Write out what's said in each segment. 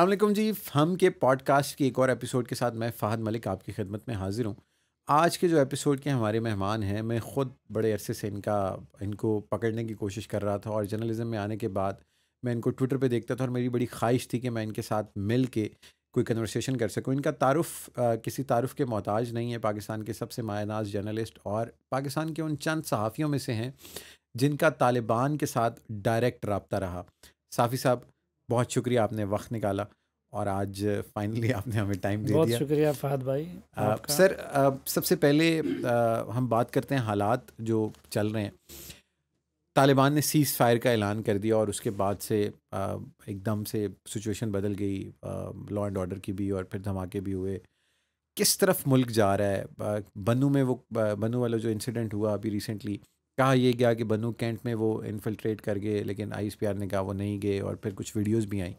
अल्लाम जी हम के पॉडकास्ट के एक और एपिसोड के साथ मैं फ़हद मलिक आपकी खिदमत में हाज़िर हूँ आज के जो एपिसोड के हमारे मेहमान हैं मैं ख़ुद बड़े अरसे से इनका इनको पकड़ने की कोशिश कर रहा था और जर्नलिज़म में आने के बाद मैं इनको ट्विटर पे देखता था और मेरी बड़ी ख्वाहिश थी कि मैं इनके साथ मिल के कोई कन्वर्सेशन कर सकूँ इनका तारफ़ किसी तारफ़ के मोहताज नहीं है पाकिस्तान के सबसे मायनाज जर्नलिस्ट और पाकिस्तान के उन चंद सहाफ़ियों में से हैं जिनका तालिबान के साथ डायरेक्ट रबता रहा साफ़ी साहब बहुत शुक्रिया आपने वक्त निकाला और आज फाइनली आपने हमें टाइम दे दिया बहुत शुक्रिया फहद भाई आ, सर आ, सबसे पहले आ, हम बात करते हैं हालात जो चल रहे हैं तालिबान ने सीज़ फायर का ऐलान कर दिया और उसके बाद से एकदम से सिचुएशन बदल गई लॉ एंड ऑर्डर की भी और फिर धमाके भी हुए किस तरफ मुल्क जा रहा है बनू में वो बनू वाला जो इंसिडेंट हुआ अभी रिसेंटली कहा ये गया कि बनू कैंट में वो इन्फिल्ट्रेट कर गए लेकिन आई एस ने कहा वो नहीं गए और फिर कुछ वीडियोज़ भी आई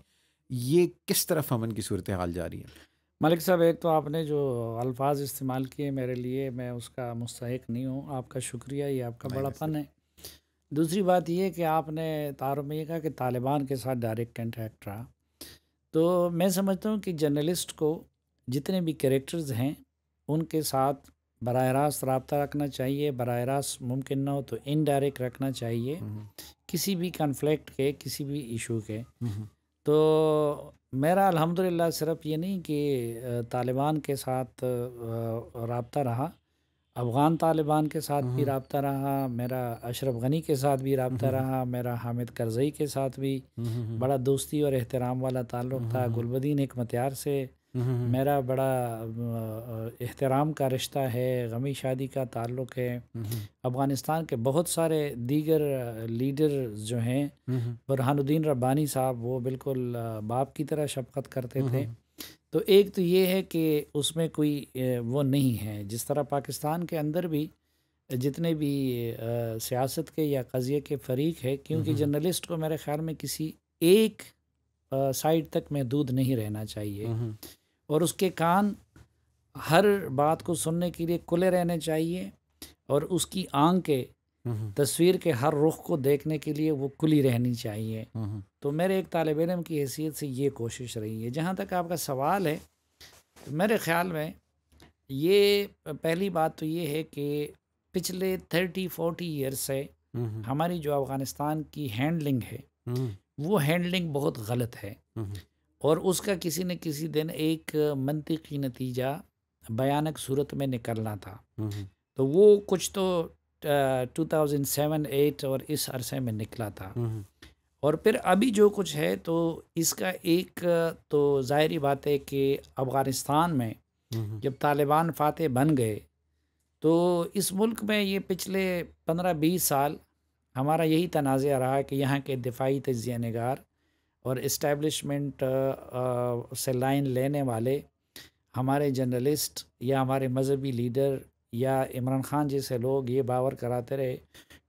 ये किस तरफ अमन की सूरत हाल जा रही है मलिक साहब एक तो आपने जो अल्फाज इस्तेमाल किए मेरे लिए मैं उसका मुस्तक नहीं हूँ आपका शुक्रिया ये आपका बड़ा फन है दूसरी बात यह कि आपने तारों में ये कहा कि तालिबान के साथ डायरेक्ट कंटैक्ट रहा तो मैं समझता हूँ कि जर्नलिस्ट को जितने भी करेक्टर्स हैं उनके साथ बर रास्त रबता रखना चाहिए बराह रास्त मुमकिन ना हो तो इनडायरेक्ट रखना चाहिए हम्म। किसी भी कन्फ्लिक्ट के किसी भी इशू के हम्म। तो मेरा अल्हम्दुलिल्लाह सिर्फ ये नहीं कि तालिबान के साथ रबता रहा अफ़गान तालिबान के साथ भी हम्म। रबता रहा मेरा अशरफ गनी के साथ भी रबता रहा मेरा हामिद करजई के साथ भी बड़ा दोस्ती और एहतराम वाला ताल्लुक़ था गुलबदीन हमत से मेरा बड़ा एहतराम का रिश्ता है गमी शादी का ताल्लुक है अफ़गानिस्तान के बहुत सारे दीगर लीडर जो हैं बुरहानुद्दीन रब्बानी साहब वो बिल्कुल बाप की तरह शफकत करते थे तो एक तो ये है कि उसमें कोई वो नहीं है जिस तरह पाकिस्तान के अंदर भी जितने भी सियासत के या कज़िए के फरीक है क्योंकि जर्नलिस्ट को मेरे ख्याल में किसी एक साइड तक महदूद नहीं रहना चाहिए और उसके कान हर बात को सुनने के लिए खुले रहने चाहिए और उसकी आंखें तस्वीर के हर रुख को देखने के लिए वो खुली रहनी चाहिए तो मेरे एक तालब इलम की हैसियत से ये कोशिश रही है जहाँ तक आपका सवाल है तो मेरे ख़्याल में ये पहली बात तो ये है कि पिछले थर्टी फोर्टी ईयर से हमारी जो अफ़गानिस्तान की हैंडलिंग है हम्म। वो हैंडलिंग बहुत गलत है और उसका किसी न किसी दिन एक मनतिकी नतीजा भयानक सूरत में निकलना था हम्म, हम्म। तो वो कुछ तो टू थाउजेंड सेवन एट और इस अरसे में निकला था हम्म, और फिर अभी जो कुछ है तो इसका एक तो ज़ाहरी बात है कि अफ़गानिस्तान में जब तालिबान फातह बन गए तो इस मुल्क में ये पिछले पंद्रह बीस साल हमारा यही तनाज़ रहा कि यहाँ के दिफाही तजिया नगार और इस्टेब्लिशमेंट uh, uh, से लाइन लेने वाले हमारे जर्नलिस्ट या हमारे मजहबी लीडर या इमरान खान जैसे लोग ये बावर कराते रहे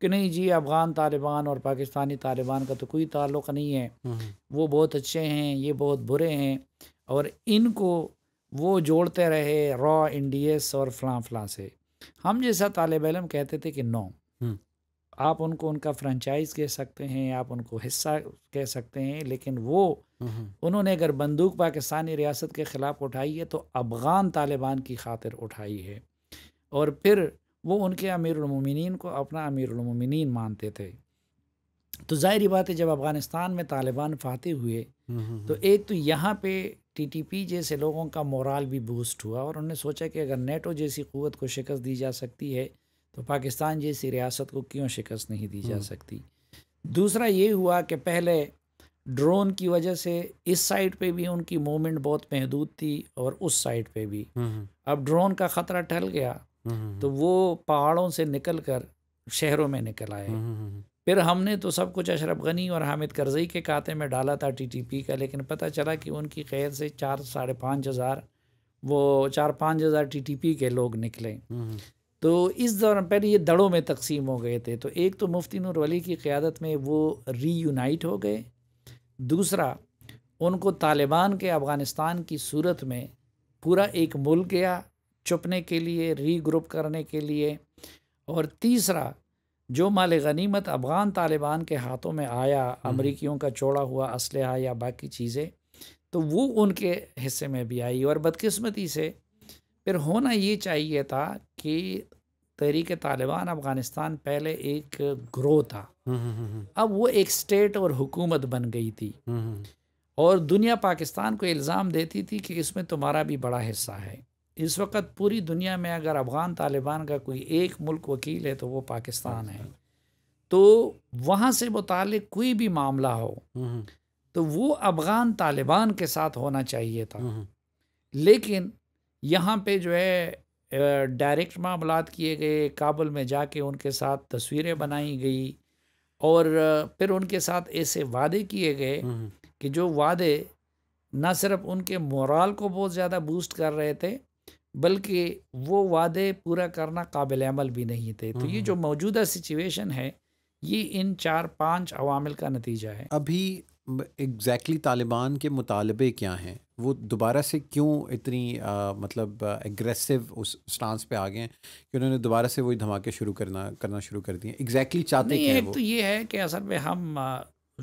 कि नहीं जी अफ़गान तालिबान और पाकिस्तानी तालिबान का तो कोई ताल्लुक़ नहीं है हम्म। वो बहुत अच्छे हैं ये बहुत बुरे हैं और इनको वो जोड़ते रहे रॉ इंडियस और फलां फलां से हम जैसा तालब इलम कहते थे कि नौ आप उनको उनका फ्रेंचाइज कह सकते हैं आप उनको हिस्सा कह सकते हैं लेकिन वो उन्होंने अगर बंदूक पाकिस्तानी रियासत के ख़िलाफ़ उठाई है तो अफ़गान तालिबान की खातिर उठाई है और फिर वो उनके अमीरमिन को अपना अमीरमिन मानते थे तो ज़ाहिर बात है जब अफ़गानिस्तान में तालिबान फाते हुए तो एक तो यहाँ पे टीटीपी जैसे लोगों का मोराल भी बूस्ट हुआ और उन्होंने सोचा कि अगर नेटो जैसी क़वत को शिकस्त दी जा सकती है तो पाकिस्तान जैसी रियासत को क्यों शिकस्त नहीं दी जा हम्म। सकती दूसरा ये हुआ कि पहले ड्रोन की वजह से इस साइड पे भी उनकी मूवमेंट बहुत महदूद थी और उस साइड पे भी हम्म, हम्म। अब ड्रोन का ख़तरा टल गया तो वो पहाड़ों से निकल कर शहरों में निकल आए फिर हमने तो सब कुछ अशरफ गनी और हामिद करजई के खाते में डाला था टीटीपी का लेकिन पता चला कि उनकी खैर से चार साढ़े पाँच हज़ार वो चार पाँच हज़ार टी के लोग निकले तो इस दौरान पहले ये दड़ों में तकसीम हो गए थे तो एक तो मुफ्ती वली की क़्यादत में वो रीयूनाइट हो गए दूसरा उनको तालिबान के अफ़गानिस्तान की सूरत में पूरा एक मुल्क गया चुपने के लिए रीग्रुप करने के लिए और तीसरा जो माल गनीमत अफ़गान तालिबान के हाथों में आया हम्म। अमरीकियों का चौड़ा हुआ असलहा या बाकी चीज़ें तो वो उनके हिस्से में भी आई और बदकस्मती से फिर होना ये चाहिए था कि तहरीक तालिबान अफ़गानिस्तान पहले एक ग्रो था हम्म, हम्म, हम्म, अब वो एक स्टेट और हुकूमत बन गई थी और दुनिया पाकिस्तान को इल्ज़ाम देती थी कि इसमें तुम्हारा भी बड़ा हिस्सा है इस वक्त पूरी दुनिया में अगर अफ़गान तालिबान का कोई एक मुल्क वकील है तो वो पाकिस्तान है अच्छा। तो वहाँ से मुतल कोई भी मामला हो तो वो अफ़गान तालिबान के साथ होना चाहिए था लेकिन यहाँ पे जो है डायरेक्ट मामला किए गए काबुल में जाके उनके साथ तस्वीरें बनाई गई और फिर उनके साथ ऐसे वादे किए गए हम्म, हम्म। कि जो वादे ना सिर्फ उनके मोरल को बहुत ज़्यादा बूस्ट कर रहे थे बल्कि वो वादे पूरा करना काबिल अमल भी नहीं थे तो हम्म, ये जो मौजूदा सिचुएशन है ये इन चार पांच अवामिल का नतीजा है अभी एग्जैक्टली exactly तालिबान के मुतालबे क्या हैं वो दोबारा से क्यों इतनी आ, मतलब एग्रेसिव उस स्टांस पे आ गए हैं कि उन्होंने दोबारा से वही धमाके शुरू करना करना शुरू कर दिए एग्जैक्टली चाहते क्या हैं वो तो ये है कि असल में हम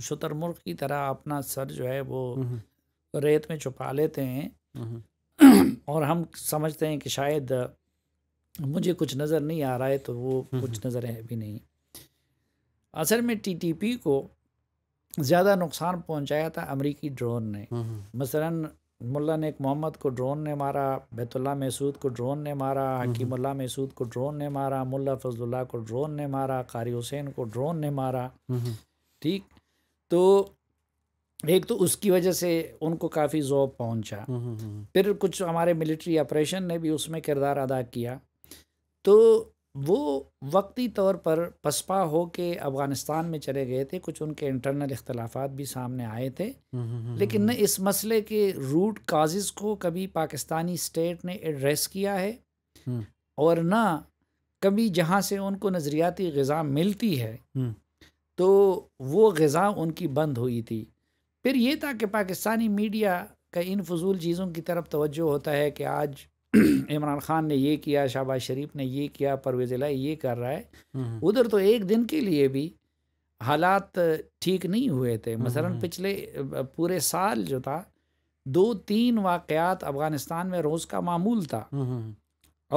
शुतरमुर्ग की तरह अपना सर जो है वो हम्म, हम्म। रेत में छुपा लेते हैं हम्म, और हम समझते हैं कि शायद मुझे कुछ नज़र नहीं आ रहा है तो वो कुछ नज़र है भी नहीं असल में टीटीपी को ज़्यादा नुकसान पहुंचाया था अमरीकी ड्रोन ने हम्म, हम्म। मसलन मुल्ला एक मोहम्मद को ड्रोन ने मारा बेतुल्ला महसूद को ड्रोन ने मारा हकीमुल्ला हम्म, महसूद को ड्रोन ने मारा मुल्ला फजल्ला को ड्रोन ने मारा कारी हुसैन को ड्रोन ने मारा ठीक तो एक तो उसकी वजह से उनको काफ़ी ज़ोब पहुंचा फिर कुछ हमारे मिलिट्री ऑपरेशन ने भी उसमें किरदार अदा किया तो वो वक्ती तौर पर पसपा हो के अफ़गानिस्तान में चले गए थे कुछ उनके इंटरनल इख्तलाफात भी सामने आए थे लेकिन न इस मसले के रूट काजेज़ को कभी पाकिस्तानी स्टेट ने एड्रेस किया है हम्म। और न कभी जहाँ से उनको नज़रियाती गज़ा मिलती है हम्म। तो वो गज़ा उनकी बंद हुई थी फिर ये था कि पाकिस्तानी मीडिया का इन फजूल चीज़ों की तरफ तोज्जो होता है कि आज इमरान खान ने ये किया शहबाज शरीफ ने ये किया परवेज लाई ये कर रहा है हम्म। उधर तो एक दिन के लिए भी हालात ठीक नहीं हुए थे हम्म, मसलन हम्म। पिछले पूरे साल जो था दो तीन वाक़ात अफ़गानिस्तान में रोज़ का मामूल था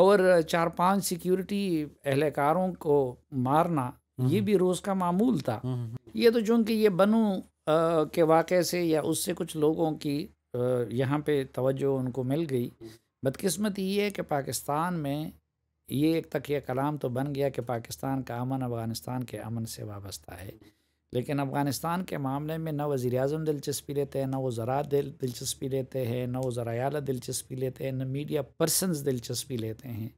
और चार पांच सिक्योरिटी एहलकारों को मारना ये भी रोज़ का मामूल था ये तो चूँकि ये बनू के वाक़े से या उससे कुछ लोगों की यहाँ पे तवज्जो उनको मिल गई बदकस्मती ये है कि पाकिस्तान में ये एक तक यह कलाम तो बन गया कि पाकिस्तान का अमन अफ़गानिस्तान के अमन से वाबस्ता है लेकिन अफ़गानिस्तान के मामले में न वज़ी अजम दिलचस्पी लेते हैं न वो ज़रा दिलचस्पी लेते हैं न वो ज़रायाला दिलचस्पी लेते हैं न मीडिया पर्सनस दिलचस्पी लेते हैं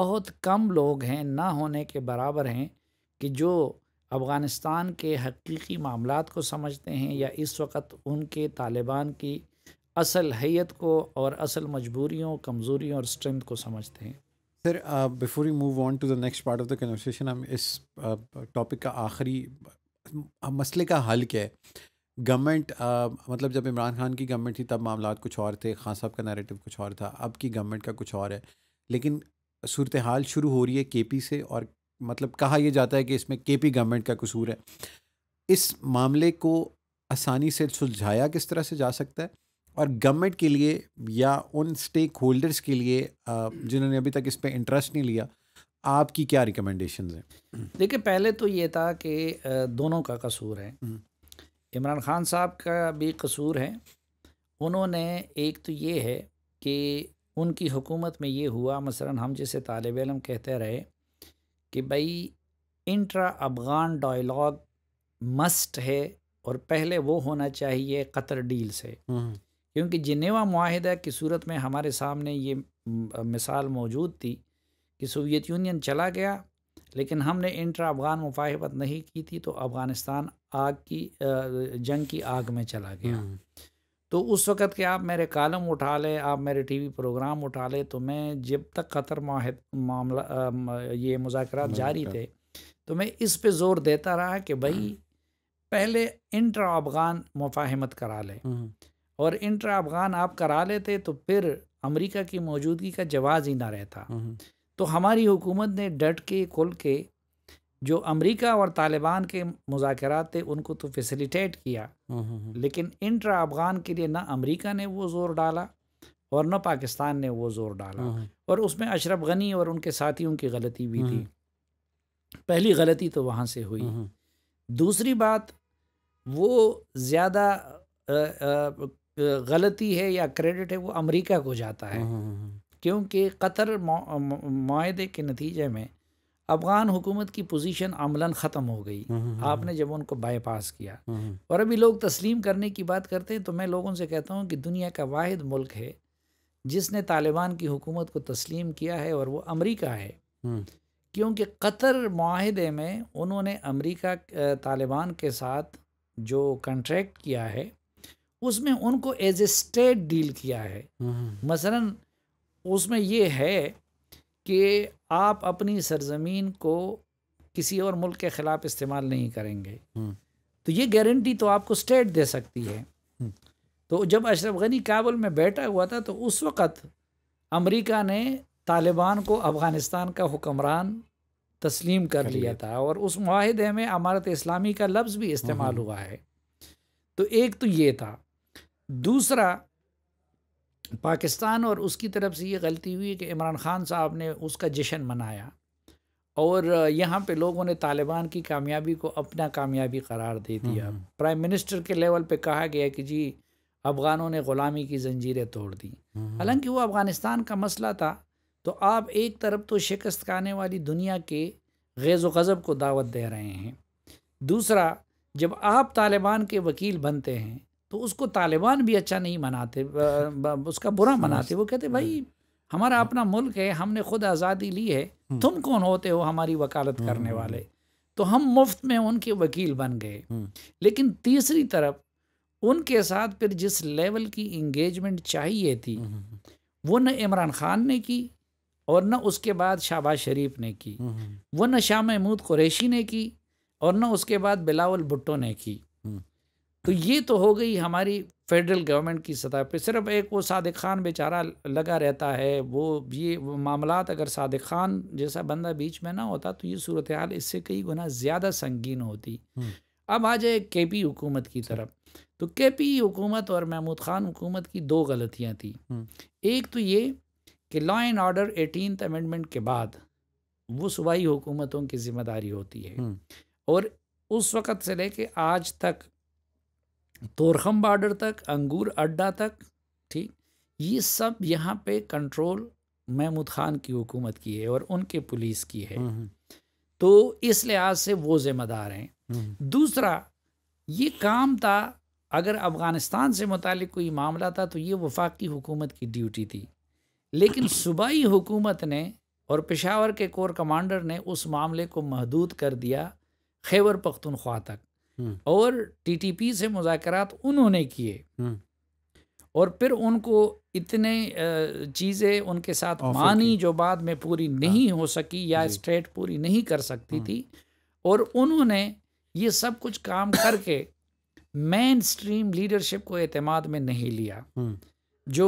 बहुत कम लोग हैं ना होने के बराबर हैं कि जो अफ़गानिस्तान के हकीकी मामला को समझते हैं या इस वक्त उनके तालिबान की असल हैत को और असल मजबूरियों कमज़ोरियों और स्ट्रेंथ को समझते हैं sir before you move on to the next part of the conversation हम इस टॉपिक uh, का आखिरी uh, मसले का हल क्या है गवर्नमेंट uh, मतलब जब इमरान खान की गवर्नमेंट थी तब मामला कुछ और थे खान साहब का नैरेटिव कुछ और था अब की गवर्नमेंट का कुछ और है लेकिन सूरत हाल शुरू हो रही है के से और मतलब कहा यह जाता है कि इसमें के पी गवर्नमेंट का कसूर है इस मामले को आसानी से सुलझाया किस तरह से जा सकता है और गवर्नमेंट के लिए या उन स्टेक होल्डर्स के लिए जिन्होंने अभी तक इस पर इंटरेस्ट नहीं लिया आपकी क्या रिकमेंडेशन हैं देखिए पहले तो ये था कि दोनों का कसूर है हम्म। इमरान खान साहब का भी कसूर है उन्होंने एक तो ये है कि उनकी हुकूमत में ये हुआ मसलन हम जैसे तालब इलम कहते रहे कि भाई इंट्रा अफ़गान डायलॉग मस्ट है और पहले वो होना चाहिए कतर डील से हम्म। क्योंकि जिनेवा माहिदा की सूरत में हमारे सामने ये मिसाल मौजूद थी कि सोवियत यूनियन चला गया लेकिन हमने इंट्रा अफ़गान मुफाहबत नहीं की थी तो अफ़गानिस्तान आग की जंग की आग में चला गया हम्म। तो उस वक़्त के आप मेरे कॉलम उठा लें आप मेरे टीवी प्रोग्राम उठा लें तो मैं जब तक ख़तर मामला ये मुजाकर जारी थे तो मैं इस पे ज़ोर देता रहा कि भाई हम्म। पहले इंट्रा अफ़गान मुफाहमत करा लें हम्म। और इंटर अफगान आप करा लेते तो फिर अमेरिका की मौजूदगी का जवाज़ ही ना रहता हम्म, हम्म। तो हमारी हुकूमत ने डट के खुल के जो अमेरिका और तालिबान के मुजाकर थे उनको तो फैसिलिटेट किया हम्म, लेकिन इंटर अफगान के लिए ना अमेरिका ने वो ज़ोर डाला और ना पाकिस्तान ने वो ज़ोर डाला और उसमें अशरफ गनी और उनके साथियों की गलती भी थी पहली गलती तो वहाँ से हुई दूसरी बात वो ज़्यादा गलती है या क्रेडिट है वो अमेरिका को जाता है हम्म, हम्म, हम्म। क्योंकि कतर माहे के नतीजे में अफ़गान हुकूमत की पोजीशन अमला ख़त्म हो गई आपने जब उनको बाईपास किया और अभी लोग तस्लीम करने की बात करते हैं तो मैं लोगों से कहता हूँ कि दुनिया का वाद मुल्क है जिसने तालिबान की हुकूमत को तस्लीम किया है और वो अमरीका है क्योंकि कतर माहदे में उन्होंने अमरीका तालिबान के साथ जो कंट्रैक्ट किया है उसमें उनको एज ए स्टेट डील किया है हम्म। मसलन उसमें ये है कि आप अपनी सरजमीन को किसी और मुल्क के ख़िलाफ़ इस्तेमाल नहीं करेंगे हम्म। तो ये गारंटी तो आपको स्टेट दे सकती है हम्म। तो जब अशरफ गनी काबुल में बैठा हुआ था तो उस वक़्त अमेरिका ने तालिबान को अफ़गानिस्तान का हुक्मरान तस्लीम कर लिया था और उस माहदे में अमारत इस्लामी का लफ्ज़ भी इस्तेमाल हुआ है तो एक तो ये था दूसरा पाकिस्तान और उसकी तरफ से ये गलती हुई कि इमरान ख़ान साहब ने उसका जश्न मनाया और यहाँ पे लोगों ने तालिबान की कामयाबी को अपना कामयाबी करार दे हम्म, दिया हम्म। प्राइम मिनिस्टर के लेवल पे कहा गया कि जी अफ़गानों ने ग़ुलामी की जंजीरें तोड़ दी हम्म, हालांकि वो अफ़गानिस्तान का मसला था तो आप एक तरफ तो शिकस्त खाने वाली दुनिया के गैज़ गज़ब को दावत दे रहे हैं दूसरा जब आप तालिबान के वकील बनते हैं तो उसको तालिबान भी अच्छा नहीं मनाते उसका बुरा मनाते वो कहते भाई हम्म। हमारा अपना मुल्क है हमने खुद आज़ादी ली है हम्म। तुम कौन होते हो हमारी वकालत हम्म, करने वाले तो हम मुफ्त में उनके वकील बन गए लेकिन तीसरी तरफ उनके साथ फिर जिस लेवल की इंगेजमेंट चाहिए थी वो न इमरान खान ने की और न उसके बाद शाबाज शरीफ ने की वो न शाह महमूद कुरैशी ने की और न उसके बाद बिलावल भुट्टो ने की तो ये तो हो गई हमारी फेडरल गवर्नमेंट की सतह पे सिर्फ एक वो सादिक खान बेचारा लगा रहता है वो ये मामला अगर सादिक खान जैसा बंदा बीच में ना होता तो ये सूरत हाल इससे कई गुना ज़्यादा संगीन होती हम्म। अब आ जाए के पी हुकूमत की तरफ तो के पी हुकूमत और महमूद खान हुकूमत की दो गलतियाँ थी हम्म। एक तो ये कि law and order eighteen amendment के बाद वो सूबाई हुकूमतों की जिम्मेदारी होती है हम्म। और उस वक़्त से लेके आज तक तोरखम बॉर्डर तक अंगूर अड्डा तक ठीक ये सब यहाँ पे कंट्रोल महमूद ख़ान की हुकूमत की है और उनके पुलिस की है हम्म, हम्म। तो इस लिहाज से वो ज़िम्मेदार हैं हम्म, दूसरा ये काम था अगर अफ़गानिस्तान से मुतल कोई मामला था तो ये वफाकी हुकूमत की ड्यूटी थी लेकिन सूबाई हुकूमत ने और पेशावर के कोर कमांडर ने उस मामले को महदूद कर दिया खैबर पख्तनख्वा तक हम्म। और टीटीपी से मुजाकरात उन्होंने किए हम्म। और फिर उनको इतने चीज़ें उनके साथ मानी जो बाद में पूरी नहीं हाँ। हो सकी या स्टेट पूरी नहीं कर सकती हाँ। थी और उन्होंने ये सब कुछ काम करके मेन स्ट्रीम लीडरशिप को अतमाद में नहीं लिया हम्म। जो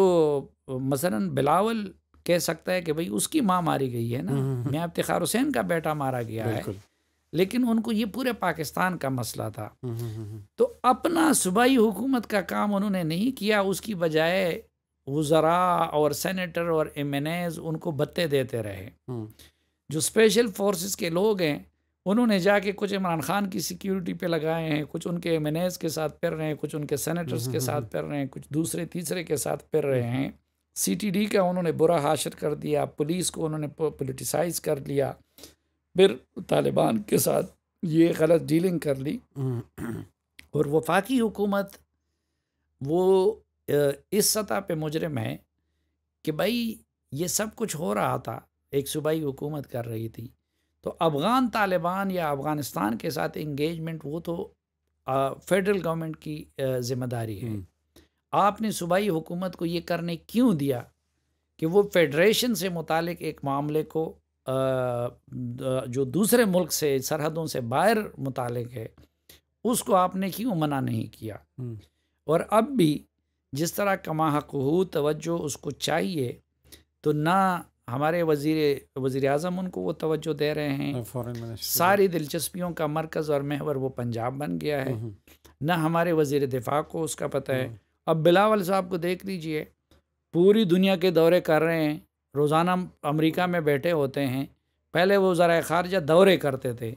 मसलन बिलावल कह सकता है कि भाई उसकी माँ मारी गई है ना मैं इफ्तार हुसैन का बेटा मारा गया है लेकिन उनको ये पूरे पाकिस्तान का मसला था हम्म, हम्म, हम्म, तो अपना सूबाई हुकूमत का काम उन्होंने नहीं किया उसकी बजाय वज़रा और सेनेटर और एम उनको बत्ते देते रहे जो स्पेशल फोर्सेस के लोग हैं उन्होंने जाके कुछ इमरान खान की सिक्योरिटी पे लगाए हैं कुछ उनके एम के साथ फिर रहे हैं कुछ उनके सेनेटर्स के साथ फिर रहे हैं कुछ दूसरे तीसरे के साथ फिर रहे हैं डी का उन्होंने बुरा हाशर कर दिया पुलिस को उन्होंने पोलिटिसाइज कर लिया फिर तालिबान के साथ ये गलत डीलिंग कर ली हम्म। और वफाकी हुकूमत वो इस सतह पे मुजरम है कि भाई ये सब कुछ हो रहा था एक सूबाई हुकूमत कर रही थी तो अफ़गान तालिबान या अफ़गानिस्तान के साथ इंगेजमेंट वो तो फेडरल गवर्नमेंट की ज़िम्मेदारी है हम्म। आपने सूबाई हुकूमत को ये करने क्यों दिया कि वो फेडरेशन से मुतल एक मामले को जो दूसरे मुल्क से सरहदों से बाहर मुतक है उसको आपने क्यों मना नहीं किया हम्म। और अब भी जिस तरह कमा हो तवज्जो उसको चाहिए तो ना हमारे वजीर वज़ी अजम उनको वो तवज्जो दे रहे हैं सारी दिलचस्पियों का मरकज़ और महवर वो पंजाब बन गया है हम्म, हम्म। ना हमारे वजीर दिफा को उसका पता है अब बिलावल साहब को देख लीजिए पूरी दुनिया के दौरे कर रहे हैं रोज़ाना अमेरिका में बैठे होते हैं पहले वो ज़रा खारजा दौरे करते थे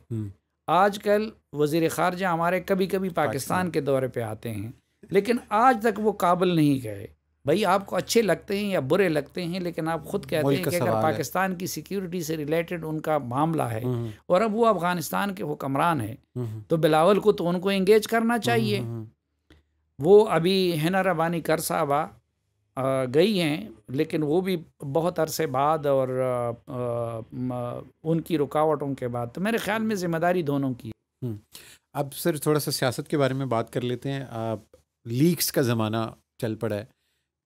आज कल वज़ी खारजा हमारे कभी कभी पाकिस्तान के दौरे पर आते हैं लेकिन आज तक वो काबिल नहीं गए भाई आपको अच्छे लगते हैं या बुरे लगते हैं लेकिन आप खुद कहते हैं कि अगर पाकिस्तान की सिक्योरिटी से रिलेटेड उनका मामला है और अब वो अफ़गानिस्तान के हुक्मरान है तो बिलावल को तो उनको इंगेज करना चाहिए वो अभी हैना रबानी कर साहबा गई हैं लेकिन वो भी बहुत अरसे बाद और उनकी रुकावटों के बाद तो मेरे ख्याल में ज़िम्मेदारी दोनों की अब सर थोड़ा सा सियासत के बारे में बात कर लेते हैं आप लीक्स का ज़माना चल पड़ा है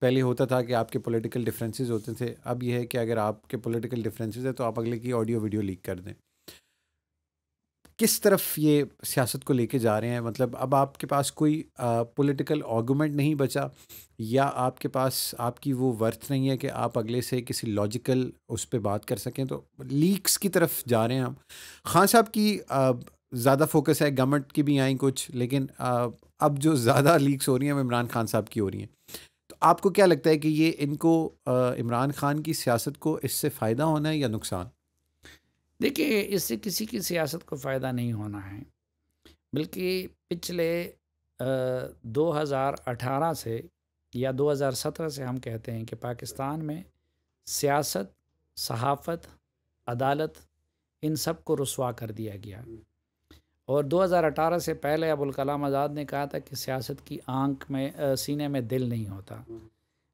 पहले होता था कि आपके पॉलिटिकल डिफरेंसेस होते थे अब यह है कि अगर आपके पॉलिटिकल डिफरेंसेस है तो आप अगले की ऑडियो वीडियो लीक कर दें किस तरफ ये सियासत को लेके जा रहे हैं मतलब अब आपके पास कोई पॉलिटिकल आर्गूमेंट नहीं बचा या आपके पास आपकी वो वर्थ नहीं है कि आप अगले से किसी लॉजिकल उस पर बात कर सकें तो लीक्स की तरफ जा रहे हैं हम खान साहब की ज़्यादा फोकस है गवर्नमेंट की भी आई कुछ लेकिन आ, अब जो ज़्यादा लीक्स हो रही हैं वो इमरान खान साहब की हो रही हैं तो आपको क्या लगता है कि ये इनको इमरान खान की सियासत को इससे फ़ायदा होना है या नुकसान देखिए इससे किसी की सियासत को फ़ायदा नहीं होना है बल्कि पिछले दो हज़ार अठारह से या 2017 से हम कहते हैं कि पाकिस्तान में सियासत सहाफ़त अदालत इन सब को रसवा कर दिया गया और 2018 से पहले अबुल कलाम आज़ाद ने कहा था कि सियासत की आंख में आ, सीने में दिल नहीं होता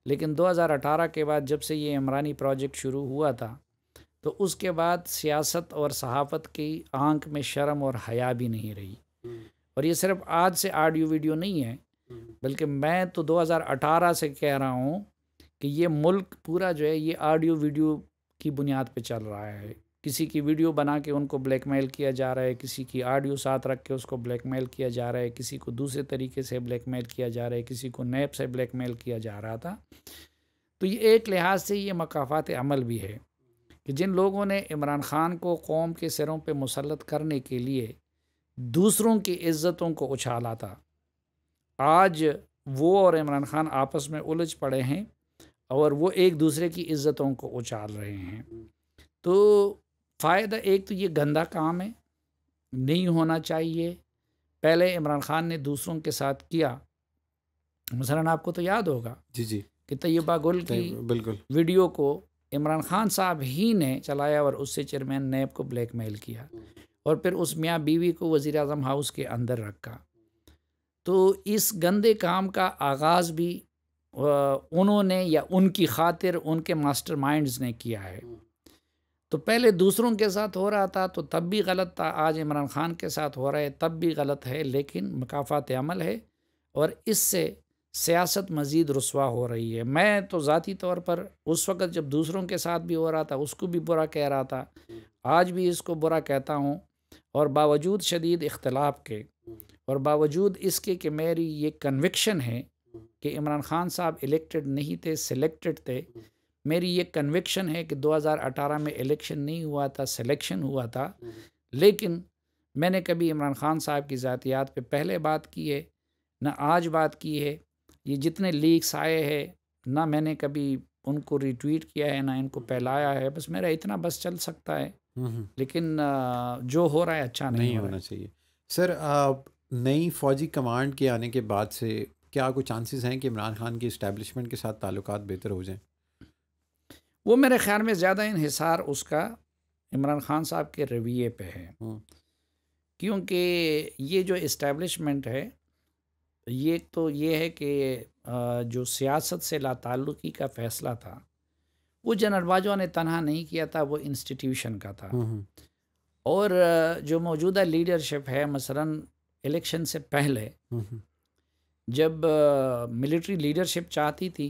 लेकिन 2018 के बाद जब से ये इमरानी प्रोजेक्ट शुरू हुआ था तो उसके बाद सियासत और सहाफ़त की आंख में शर्म और हया भी नहीं रही हम्म। और ये सिर्फ आज से आडियो वीडियो नहीं है हम्म। बल्कि मैं तो 2018 से कह रहा हूँ कि ये मुल्क पूरा जो है ये आडियो वीडियो की बुनियाद पे चल रहा है किसी की वीडियो बना के उनको ब्लैकमेल किया जा रहा है किसी की आडियो साथ रख के उसको ब्लैकमेल किया जा रहा है किसी को दूसरे तरीके से ब्लैकमेल किया जा रहा है किसी को नैब से ब्लैकमेल किया जा रहा था तो ये एक लिहाज से ये मकाफात अमल भी है कि जिन लोगों ने इमरान ख़ान को कौम के सिरों पर मुसलत करने के लिए दूसरों की इज़्ज़तों को उछाला था आज वो और इमरान ख़ान आपस में उलझ पड़े हैं और वो एक दूसरे की इज़्ज़तों को उछाल रहे हैं तो फ़ायदा एक तो ये गंदा काम है नहीं होना चाहिए पहले इमरान ख़ान ने दूसरों के साथ किया मसला आपको तो याद होगा जी जी कि तैयबा गुल की बिल्कुल वीडियो को इमरान खान साहब ही ने चलाया और उससे चेयरमैन नैब को ब्लैकमेल किया और फिर उस मियाँ बीवी को वज़ी अजम हाउस के अंदर रखा तो इस गंदे काम का आगाज़ भी उन्होंने या उनकी खातिर उनके माइंडस ने किया है तो पहले दूसरों के साथ हो रहा था तो तब भी गलत था आज इमरान खान के साथ हो रहा है तब भी गलत है लेकिन मकाफात अमल है और इससे सियासत मज़ीद रसवा हो रही है मैं तो ज़ाती तौर पर उस वक़्त जब दूसरों के साथ भी हो रहा था उसको भी बुरा कह रहा था आज भी इसको बुरा कहता हूँ और बावजूद शदीद इख्तलाफ के और बावजूद इसके कि मेरी ये कन्विक्शन है कि इमरान ख़ान साहब इलेक्टेड नहीं थे सिलेक्टेड थे मेरी ये कन्विक्शन है कि 2018 में इलेक्शन नहीं हुआ था सिलेक्शन हुआ था लेकिन मैंने कभी इमरान ख़ान साहब की ज़ातियात पे पहले बात की है ना आज बात की है ये जितने लीक्स आए हैं ना मैंने कभी उनको रिट्वीट किया है ना इनको फैलाया है बस मेरा इतना बस चल सकता है लेकिन जो हो रहा है अच्छा नहीं, नहीं होना चाहिए सर नई फौजी कमांड के आने के बाद से क्या कुछ चांसेस हैं कि इमरान खान की इस्टेब्लिशमेंट के साथ ताल्लुक बेहतर हो जाएं वो मेरे ख्याल में ज़्यादा इहिसार उसका इमरान खान साहब के रवैये पे है क्योंकि ये जो इस्टेब्लिशमेंट है ये तो ये है कि जो सियासत से लाताल्लुकी का फ़ैसला था वो जनरल बाजवा ने तनहा नहीं किया था वो इंस्टीट्यूशन का था हम्म, हम्म। और जो मौजूदा लीडरशिप है मसलन इलेक्शन से पहले हम्म, जब मिलिट्री लीडरशिप चाहती थी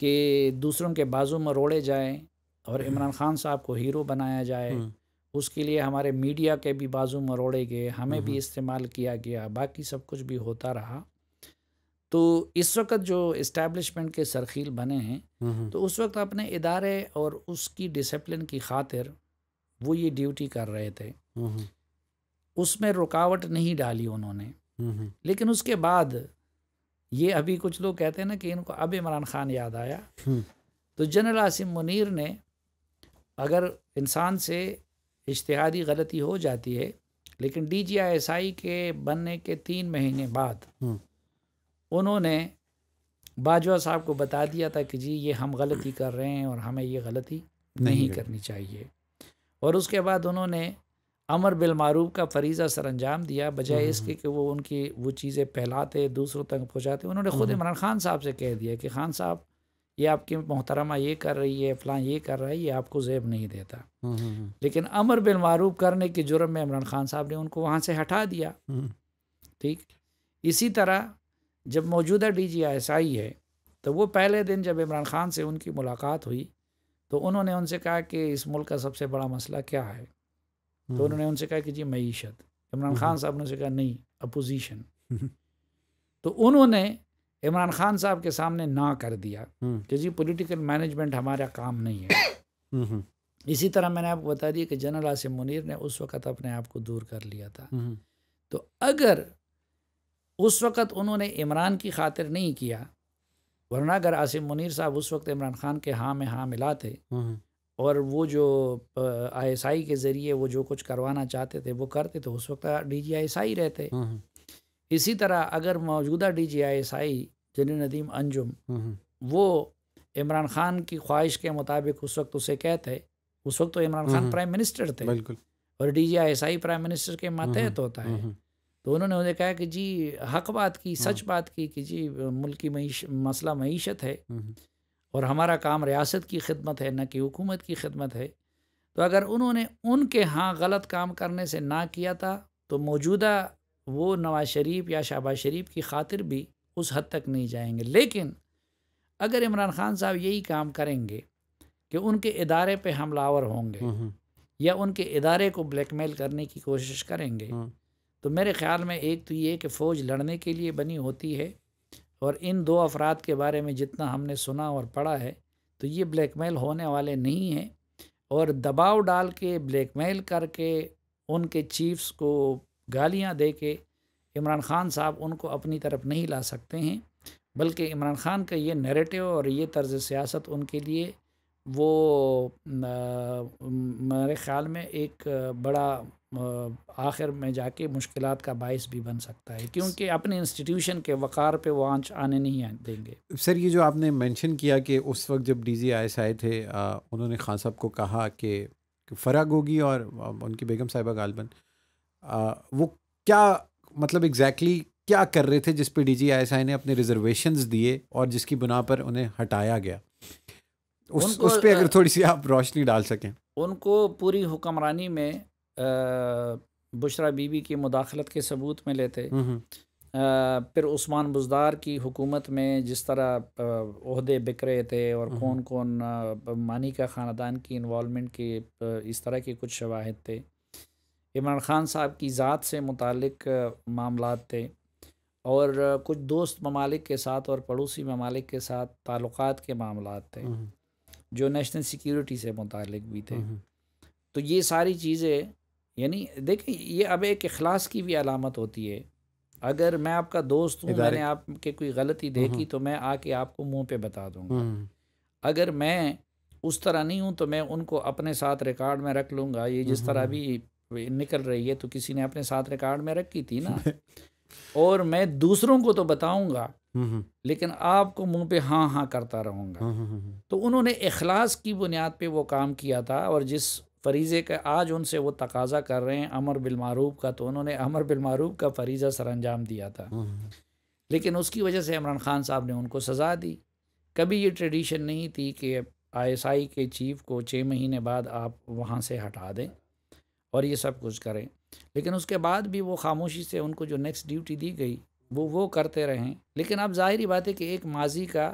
कि दूसरों के बाजू में रोड़े जाएं और इमरान खान साहब को हीरो बनाया जाए उसके लिए हमारे मीडिया के भी बाजू मरोड़े गए हमें भी हम्म। इस्तेमाल किया गया बाकी सब कुछ भी होता रहा तो इस वक्त जो इस्टेब्लिशमेंट के सरखील बने हैं हम्म, हम्म। तो उस वक्त अपने इदारे और उसकी डिसिप्लिन की खातिर वो ये ड्यूटी कर रहे थे उसमें रुकावट नहीं डाली उन्होंने लेकिन उसके बाद ये अभी कुछ लोग कहते हैं ना कि इनको अब इमरान खान याद आया तो जनरल आसिम मुनीर ने अगर इंसान से इश्तहादी गलती हो जाती है लेकिन डी जी आई एस आई के बनने के तीन महीने बाद हम्म। उन्होंने बाजवा साहब को बता दिया था कि जी ये हम गलती कर रहे हैं और हमें ये गलती नहीं, नहीं करनी चाहिए और उसके बाद उन्होंने अमर बिलमारूफ का फरीज़ा सर अंजाम दिया बजाय हम्म। इसके कि वो उनकी वो चीज़ें फैलाते दूसरों तक पहुँचाते उन्होंने ख़ुद हम्म। इमरान खान साहब से कह दिया कि खान साहब ये आपकी मोहतरमा ये कर रही है फलां ये कर रहा है ये आपको जेब नहीं देता हम्म, हम्म, हम्म। लेकिन अमर बिल मारूफ करने के जुर्म में इमरान खान साहब ने उनको वहाँ से हटा दिया ठीक इसी तरह जब मौजूदा डी जी एस आई है तो वो पहले दिन जब इमरान खान से उनकी मुलाकात हुई तो उन्होंने उनसे कहा कि इस मुल्क का सबसे बड़ा मसला क्या है तो उन्होंने उनसे कहा कि जी मीशत इमरान खान साहब ने उनसे कहा नहीं अपोजिशन तो उन्होंने इमरान खान साहब के सामने ना कर दिया हम्म। कि जी पॉलिटिकल मैनेजमेंट हमारा काम नहीं है हम्म, हम्म। इसी तरह मैंने आपको बता दिया कि जनरल आसिम मुनीर ने उस वक़्त अपने आप को दूर कर लिया था तो अगर उस वक़्त उन्होंने इमरान की खातिर नहीं किया वरना अगर आसिम मुनीर साहब उस वक्त इमरान खान के हाँ में हाँ मिलाते और वो जो आई एस आई के ज़रिए वो जो कुछ करवाना चाहते थे वो करते तो उस वक्त डी जी आई एस आई रहते इसी तरह अगर मौजूदा डी जी आई एस आई जनी नदीम अंजुम हम्म, हम्म। वो इमरान खान की ख्वाहिश के मुताबिक उस वक्त उसे कहते है उस वक्त तो इमरान खान हम्म, प्राइम मिनिस्टर थे बिल्कुल और D G I S I prime minister के मातहत होता है तो उन्होंने उन्हें कहा कि जी हक बात की हाँ। सच बात की कि जी मुल्क की मसला मीशत है और हमारा काम रियासत की खिदमत है न कि हुकूमत की खिदमत है तो अगर उन्होंने उनके यहाँ गलत काम करने से ना किया था तो मौजूदा वो नवाज शरीफ या शहबाज शरीफ की खातिर भी उस हद तक नहीं जाएंगे लेकिन अगर इमरान खान साहब यही काम करेंगे कि उनके इदारे पे हमलावर होंगे हम्म, हम्म। या उनके इदारे को ब्लैकमेल करने की कोशिश करेंगे हम्म। तो मेरे ख्याल में एक तो ये कि फ़ौज लड़ने के लिए बनी होती है और इन दो अफराद के बारे में जितना हमने सुना और पढ़ा है तो ये ब्लैकमेल होने वाले नहीं हैं और दबाव डाल के ब्लैकमेल करके उनके चीफ्स को गालियाँ दे के इमरान खान साहब उनको अपनी तरफ नहीं ला सकते हैं बल्कि इमरान खान का ये नरेटिव और ये तर्ज सियासत उनके लिए वो मेरे ख़्याल में एक बड़ा आखिर में जाके मुश्किल का बायस भी बन सकता है क्योंकि अपने इंस्टीट्यूशन के वक़ार पे वो आंच आने नहीं देंगे सर ये जो आपने मेंशन किया कि उस वक्त जब डी जी आए थे आ, उन्होंने खान साहब को कहा कि फ़र्क होगी और उनकी बेगम साहिबा गालबन वो क्या मतलब एग्जैक्टली exactly क्या कर रहे थे जिस पे डी ने अपने रिजर्वेशंस दिए और जिसकी बुना पर उन्हें हटाया गया उस उस पर अगर थोड़ी सी आप रोशनी डाल सकें उनको पूरी हुक्मरानी में बुशरा बीबी की मुदाखलत के सबूत में लेते हम्म, हम्म। फिर उस्मान बुजदार की हुकूमत में जिस तरह अहदे बिक रहे थे और हम्म, कौन कौन मानी का ख़ानदान की इन्वॉलमेंट के इस तरह के कुछ शवाहद थे इमरान ख़ान साहब की ज़ात से मुतक मामला थे और कुछ दोस्त ममालिक के साथ और पड़ोसी ममालिक के साथ ताल्लुक़ के मामला थे हम्म। जो नेशनल सिक्योरिटी से मुतक भी थे हम्म। तो ये सारी चीज़ें यानी देखें ये अब एक अखलास की भी अलामत होती है अगर मैं आपका दोस्त हूँ मैंने आपके कोई गलती देखी हम्म। तो मैं आके आपको मुंह पे बता दूँगा अगर मैं उस तरह नहीं हूँ तो मैं उनको अपने साथ रिकॉर्ड में रख लूँगा ये जिस तरह भी निकल रही है तो किसी ने अपने साथ रिकॉर्ड में रखी थी ना और मैं दूसरों को तो बताऊंगा हम्म, हम्म। लेकिन आपको मुंह पे हाँ हाँ करता रहूँगा हम्म, तो उन्होंने इखलास की बुनियाद पे वो काम किया था और जिस फरीज़े का आज उनसे वो तकाजा कर रहे हैं अमर बिलमारूफ का तो उन्होंने अमर बिलमारूफ का फरीज़ा सर अंजाम दिया था लेकिन उसकी वजह से इमरान खान साहब ने उनको सज़ा दी कभी ये ट्रेडिशन नहीं थी कि आईएसआई के चीफ़ को छः महीने बाद आप वहाँ से हटा दें और ये सब कुछ करें लेकिन उसके बाद भी वो खामोशी से उनको जो नेक्स्ट ड्यूटी दी गई वो वो करते रहें लेकिन अब जाहिर बात है कि एक माजी का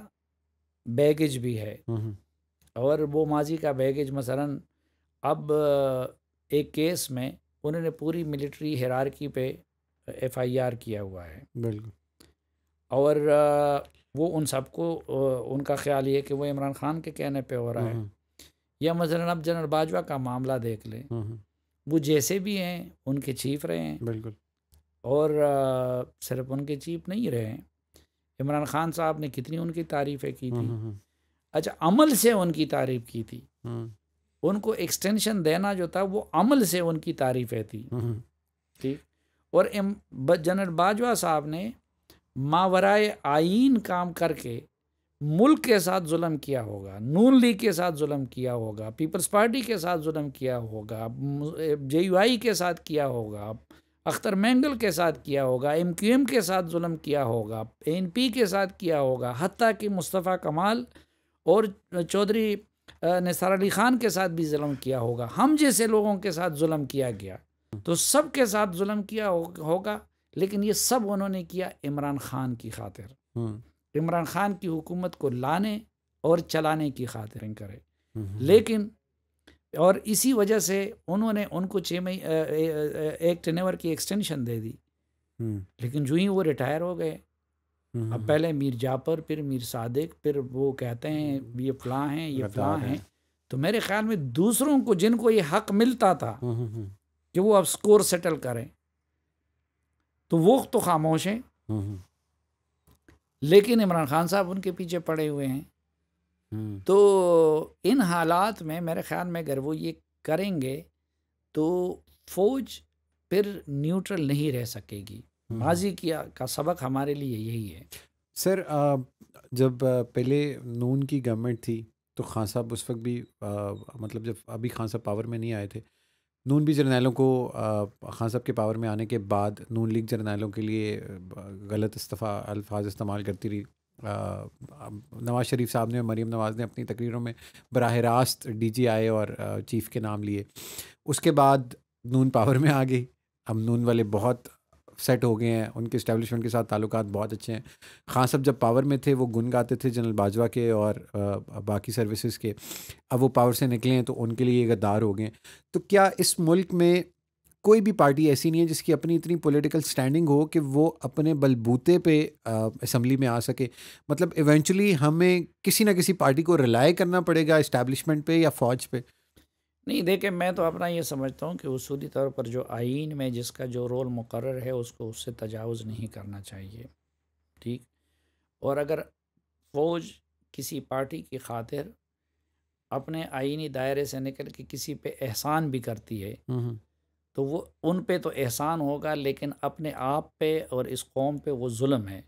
बैगेज भी है हम्म, हम्म। और वो माजी का बैगेज मसलन अब एक केस में उन्होंने पूरी मिलिट्री हरारकी पे एफआईआर किया हुआ है बिल्कुल और वो उन सबको उनका ख्याल ये कि वो इमरान खान के कहने पे हो रहा है हम्म, या मसलन अब जनरल बाजवा का मामला देख लें वो जैसे भी हैं उनके चीफ रहे हैं बिल्कुल और सिर्फ उनके चीफ नहीं रहे हैं इमरान खान साहब ने कितनी उनकी तारीफ़ें की थी हम्म, हम्म, हम्म। अच्छा अमल से उनकी तारीफ़ की थी उनको एक्सटेंशन देना जो था वो अमल से उनकी तारीफ़ें थी ठीक और जनरल बाजवा साहब ने मावराए आइन काम करके मुल्क के साथ जुल्म किया होगा नून लीग के साथ जुल्म किया होगा पीपल्स पार्टी के साथ जुल्म किया होगा जे यू आई के साथ किया होगा अख्तर मैंगल के साथ किया होगा एम क्यू एम के साथ जुल्म किया होगा एन पी के साथ किया होगा हती कि मुस्तफ़ा कमाल और चौधरी निसार अली ख़ान के साथ भी जुल्म किया होगा हम जैसे लोगों के साथ जुल्म किया गया तो सब के साथ जुल्म किया हो, होगा लेकिन ये सब उन्होंने किया इमरान ख़ान की खातिर हम्म। इमरान खान की हुकूमत को लाने और चलाने की खातिर करे लेकिन और इसी वजह से उन्होंने उनको छः मई एक टेनवर की एक्सटेंशन दे दी हम्म। लेकिन जो ही वो रिटायर हो गए अब पहले मीर जापर फिर मीर सादिक फिर वो कहते हैं हम्म। ये फलां हैं ये फलां हैं तो मेरे ख्याल में दूसरों को जिनको ये हक मिलता था कि वो अब स्कोर सेटल करें तो वो तो खामोश हैं लेकिन इमरान खान साहब उनके पीछे पड़े हुए हैं हम्म। तो इन हालात में मेरे ख्याल में अगर वो ये करेंगे तो फौज फिर न्यूट्रल नहीं रह सकेगी हम्म। माजी की का सबक हमारे लिए यही है सर जब पहले नून की गवर्नमेंट थी तो खान साहब उस वक्त भी आ, मतलब जब अभी खान साहब पावर में नहीं आए थे नून भी जरनेलों को खान साहब के पावर में आने के बाद नून लीग जरनेलों के लिए गलत इस्तीफ़ा अल्फाज इस्तेमाल करती रही नवाज़ शरीफ साहब ने मरीम नवाज़ ने अपनी तकरीरों में बरह रास्त डी जी आए और चीफ़ के नाम लिए उसके बाद नून पावर में आ गई हम नून वाले बहुत सेट हो गए हैं उनके इस्टेब्लिशमेंट के साथ ताल्लुक बहुत अच्छे हैं खान साहब जब पावर में थे वो गुन गाते थे जनरल बाजवा के और बाकी सर्विसेज के अब वो पावर से निकले हैं तो उनके लिए गद्दार हो गए तो क्या इस मुल्क में कोई भी पार्टी ऐसी नहीं है जिसकी अपनी इतनी पॉलिटिकल स्टैंडिंग हो कि वो अपने बलबूते पे असम्बली में आ सके मतलब इवेंचुअली हमें किसी ना किसी पार्टी को रिलाई करना पड़ेगा इस्टेब्लिशमेंट पे या फौज पे नहीं देखे मैं तो अपना ये समझता हूँ कि उसूली तौर पर जो आइन में जिसका जो रोल मुकर है उसको उससे तजावज़ नहीं करना चाहिए ठीक और अगर फ़ौज किसी पार्टी की खातिर अपने आइनी दायरे से निकल के किसी पे एहसान भी करती है तो वो उन पे तो एहसान होगा लेकिन अपने आप पे और इस कौम पे वो जुल्म है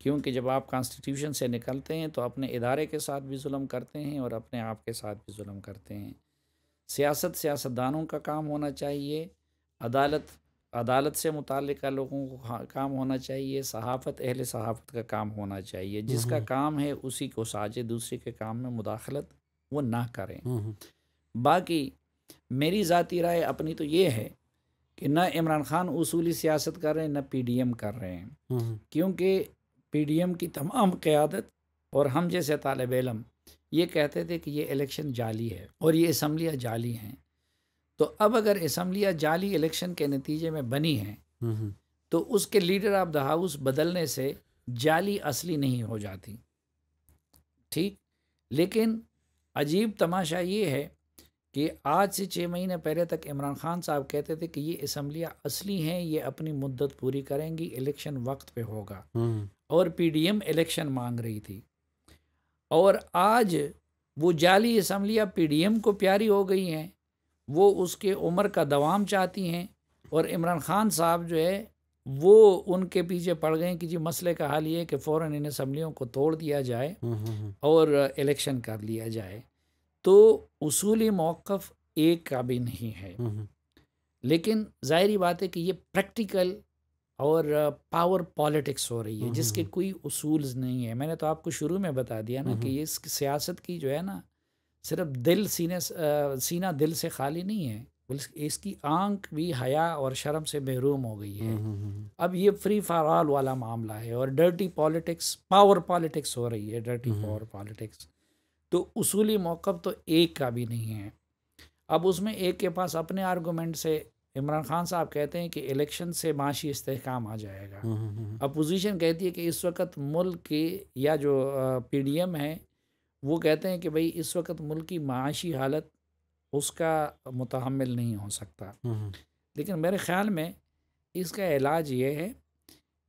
क्योंकि जब आप कॉन्स्टिट्यूशन से निकलते हैं तो अपने इदारे के साथ भी जुल्म करते हैं और अपने आप के साथ भी जुल्म करते हैं सियासत सियासतदानों का काम होना चाहिए अदालत अदालत से मुतल लोगों को काम होना चाहिए सहाफ़त अहल सहाफ़त का काम होना चाहिए हम्म, जिसका हम्म। काम है उसी को साजे दूसरे के काम में मुदाखलत वो ना करें हम्म, बाकी मेरी ज़ाती राय अपनी तो ये है कि ना इमरान खान उसूली सियासत कर रहे हैं न पी डी एम कर रहे हैं क्योंकि पी डी एम की तमाम क़्यादत और हम जैसे तालब इलम ये कहते थे कि ये इलेक्शन जाली है और ये इसम्बलियाँ जाली हैं तो अब अगर इसम्बलियाँ जाली इलेक्शन के नतीजे में बनी हैं हम्म, हम्म। तो उसके लीडर ऑफ द हाउस बदलने से जाली असली नहीं हो जाती ठीक लेकिन अजीब तमाशा ये है कि आज से छः महीने पहले तक इमरान खान साहब कहते थे कि ये इसम्बलियाँ असली हैं ये अपनी मुद्दत पूरी करेंगी इलेक्शन वक्त पे होगा हम्म। और पीडीएम इलेक्शन मांग रही थी और आज वो जाली इसम्बलियाँ पीडीएम को प्यारी हो गई हैं वो उसके उम्र का दवाम चाहती हैं और इमरान खान साहब जो है वो उनके पीछे पड़ गए कि जी मसले का हाल ये कि फ़ौर इन इसम्बलियों को तोड़ दिया जाए हम्म, हम्म, हम्म। और इलेक्शन कर लिया जाए तो उसूली मौक़ एक का भी नहीं है लेकिन ज़ाहरी बात है कि ये प्रैक्टिकल और पावर पॉलिटिक्स हो रही है हम्म, जिसके हम्म, हम्म। कोई उसूल नहीं है मैंने तो आपको शुरू में बता दिया ना कि इस सियासत की जो है ना सिर्फ दिल सीने सीना दिल से खाली नहीं है इसकी आंख भी हया और शर्म से महरूम हो गई है अब ये फ्री ऑल वाला मामला है और डर्टी पॉलिटिक्स पावर पॉलिटिक्स हो रही है डर्टी पावर पॉलिटिक्स तो उसूली मौक़ तो एक का भी नहीं है अब उसमें एक के पास अपने आर्गूमेंट से इमरान खान साहब कहते हैं कि इलेक्शन से माशी इसकाम आ जाएगा हम्म, हम्म, हम्म। अपोजिशन कहती है कि इस वक्त मुल्क के या जो पी डी एम है वो कहते हैं कि भाई इस वक्त मुल्क की माशी हालत उसका मुतहमल नहीं हो सकता लेकिन मेरे ख़्याल में इसका इलाज ये है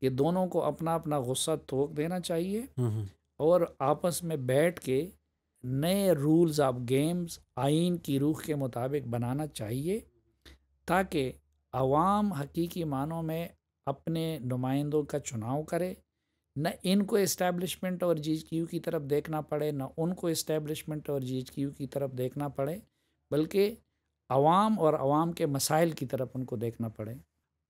कि दोनों को अपना अपना गुस्सा थोक देना चाहिए और आपस में बैठ के नए रूल्स ऑफ गेम्स आइन की रूख के मुताबिक बनाना चाहिए ताकि अवाम हकीकी मानों में अपने नुमाइंदों का चुनाव करे न इनको इस्टेब्लिशमेंट और जी क्यू की तरफ देखना पड़े न उनको इस्टेबलिशमेंट और जी क्यू की तरफ देखना पड़े बल्कि अवाम और अवाम के मसाइल की तरफ उनको देखना पड़े